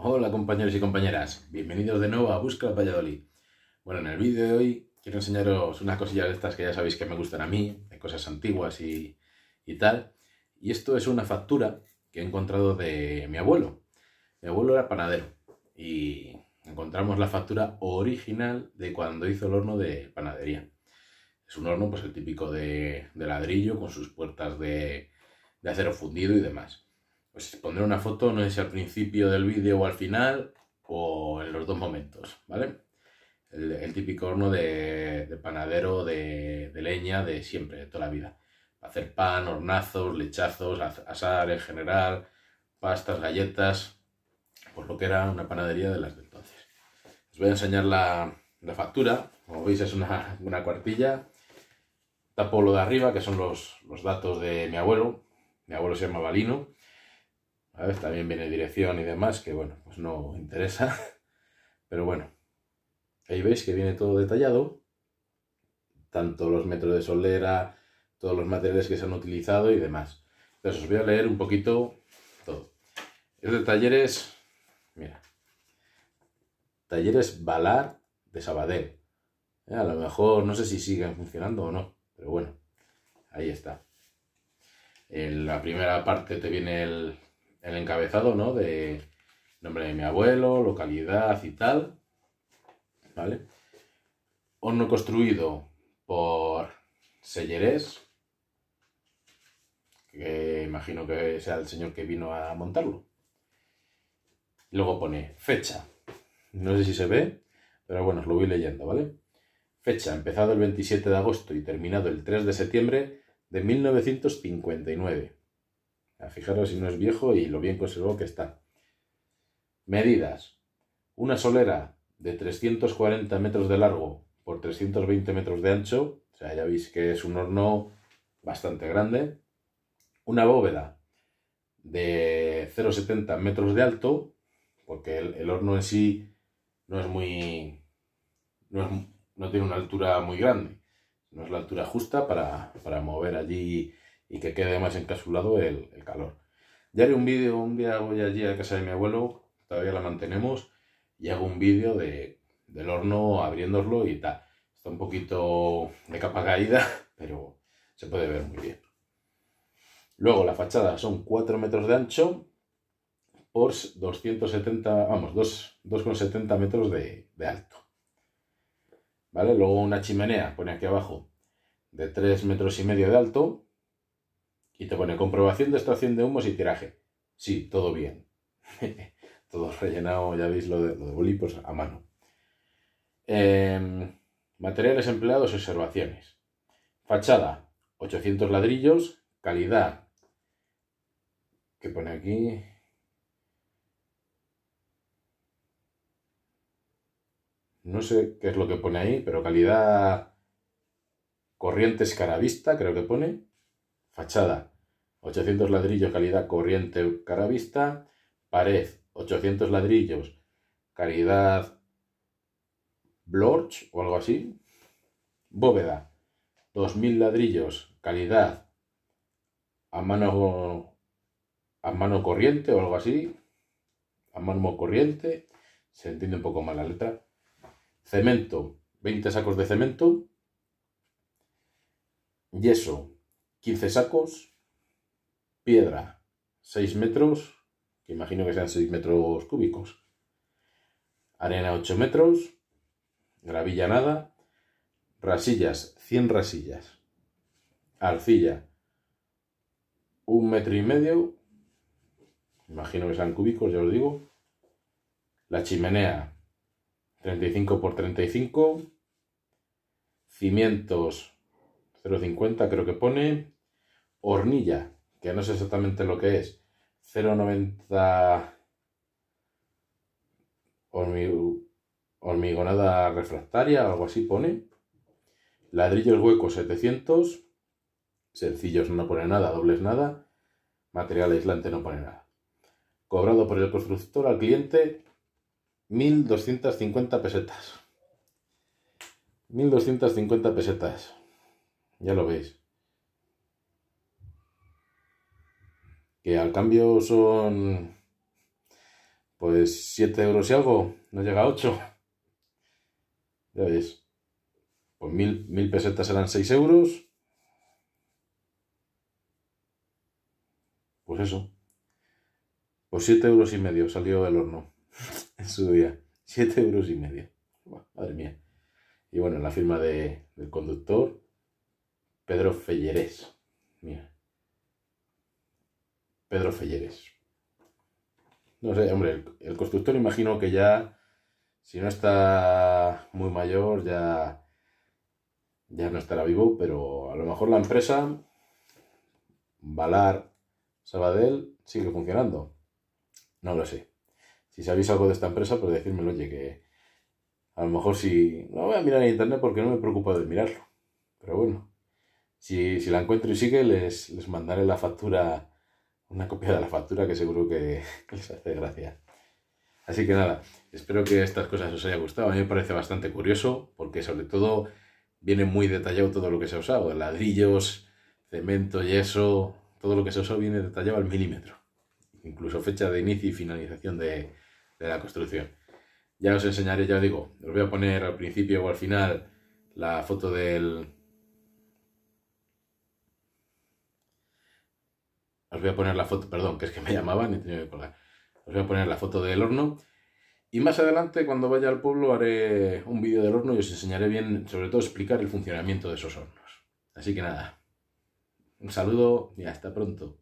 Hola compañeros y compañeras, bienvenidos de nuevo a Busca Valladolid. Bueno, en el vídeo de hoy quiero enseñaros unas cosillas de estas que ya sabéis que me gustan a mí, de cosas antiguas y, tal. Y esto es una factura que he encontrado de mi abuelo. Mi abuelo era panadero y encontramos la factura original de cuando hizo el horno de panadería. Es un horno pues el típico de, de ladrillo con sus puertas de, de acero fundido y demás. Pues pondré una foto, no sé si al principio del vídeo o al final, o en los dos momentos, ¿vale? El, típico horno de, panadero de, leña de siempre, de toda la vida. Hacer pan, hornazos, lechazos, asar en general, pastas, galletas, por pues lo que era una panadería de las de entonces. Os voy a enseñar la, factura, como veis es una, una, cuartilla. Tapo lo de arriba, que son los, los datos de mi abuelo. Mi abuelo se llama Balino a ver, también viene dirección y demás, que bueno, pues no interesa. Pero bueno, ahí veis que viene todo detallado. Tanto los metros de solera, todos los materiales que se han utilizado y demás. Entonces os voy a leer un poquito todo. Este taller talleres, mira, talleres Balar de Sabadell. Eh, a lo mejor no sé si siguen funcionando o no, pero bueno, ahí está. En la primera parte te viene el, el encabezado, ¿no? De nombre de mi abuelo, localidad y tal. ¿Vale? Horno construido por Sellerés, que imagino que sea el señor que vino a montarlo. Luego pone fecha. No sé si se ve, pero bueno, os lo voy leyendo, ¿vale? Fecha, empezado el 27 de agosto y terminado el 3 de septiembre de 1959. Fijaros si no es viejo y lo bien conservado que está. Medidas. Una solera de 340 metros de largo por 320 metros de ancho. O sea, ya veis que es un horno bastante grande. Una bóveda de 0,70 metros de alto, porque el, horno en sí no es muy... No, tiene una altura muy grande. No es la altura justa para, para mover allí y que quede más encasulado el, calor. Ya haré un vídeo, un día voy allí a casa de mi abuelo, todavía la mantenemos, y hago un vídeo del horno abriéndoslo y tal. Está un poquito de capa caída, pero se puede ver muy bien. Luego la fachada son 4 metros de ancho por 270, vamos, 2,70 metros de, de, alto. ¿Vale? Luego una chimenea, pone aquí abajo, de 3 metros y medio de alto y te pone comprobación de estación de humos y tiraje. Sí, todo bien. todo rellenado, ya veis lo de, boli, a mano. Em, materiales empleados, observaciones. Fachada, 800 ladrillos. Calidad, que pone aquí? No sé qué es lo que pone ahí, pero calidad corriente escaravista, creo que pone. Fachada, 800 ladrillos calidad corriente vista. Pared, 800 ladrillos calidad blorch o algo así. Bóveda, 2000 ladrillos calidad a mano, a mano corriente o algo así. A mano corriente. Se entiende un poco mal la letra. Cemento, 20 sacos de cemento. Yeso, 15 sacos, piedra 6 metros, que imagino que sean 6 metros cúbicos, arena 8 metros, gravilla nada, rasillas 100 rasillas, arcilla 1 metro y medio, imagino que sean cúbicos, ya os digo, la chimenea 35 por 35, cimientos 0,50 creo que pone. Hornilla, que no sé exactamente lo que es. 0,90 hormigonada refractaria, algo así pone. Ladrillos huecos 700. Sencillos no pone nada, dobles nada. Material aislante no pone nada. Cobrado por el constructor al cliente 1.250 pesetas. 1.250 pesetas ya lo veis. Que al cambio son pues 7 euros y algo, no llega a 8. Ya veis. Pues mil, pesetas eran 6 euros. Pues eso. Pues 7 euros y medio salió el horno en su día. 7 euros y medio. Madre mía. Y bueno, la firma de, del conductor Pedro Felleres, Mira. Pedro Felleres, No sé, hombre, el, constructor imagino que ya, si no está muy mayor, ya, ya no estará vivo, pero a lo mejor la empresa, Valar Sabadell, sigue funcionando. No lo sé. Si sabéis algo de esta empresa, pues decírmelo, oye, que a lo mejor si... No voy a mirar en internet porque no me preocupa de mirarlo. Pero bueno. Si, la encuentro y sigue, les, mandaré la factura, una copia de la factura que seguro que, les hace gracia. Así que nada, espero que estas cosas os haya gustado. A mí me parece bastante curioso porque sobre todo viene muy detallado todo lo que se ha usado. Ladrillos, cemento, yeso, todo lo que se usado viene detallado al milímetro. Incluso fecha de inicio y finalización de, de la construcción. Ya os enseñaré, ya os digo, os voy a poner al principio o al final la foto del, Os voy a poner la foto, perdón, que es que me llamaban Os voy a poner la foto del horno. Y más adelante, cuando vaya al pueblo, haré un vídeo del horno y os enseñaré bien, sobre todo, explicar el funcionamiento de esos hornos. Así que nada, un saludo y hasta pronto.